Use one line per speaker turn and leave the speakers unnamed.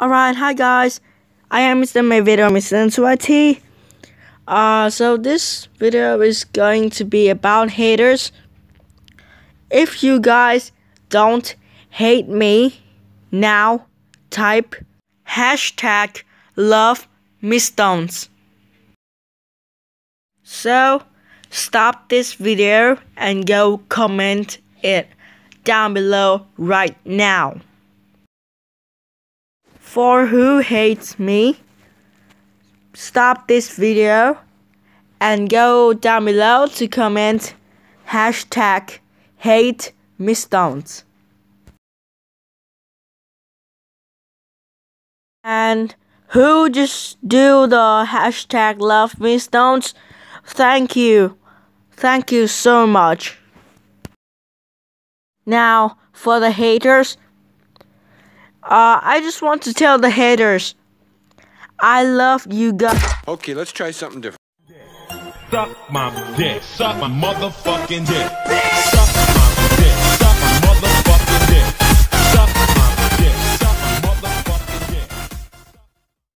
Alright, hi guys. I am Mr. My video, Mr. NYT. Uh, so this video is going to be about haters. If you guys don't hate me now, type hashtag love me Stones. So stop this video and go comment it down below right now for who hates me. Stop this video and go down below to comment hashtag hate Miss Downs. And who just do the hashtag love Miss Downs? Thank you. Thank you so much. Now, for the haters, uh, I just want to tell the haters, I love you guys.
Okay, let's try something different. Suck my dick. Suck my motherfucking dick.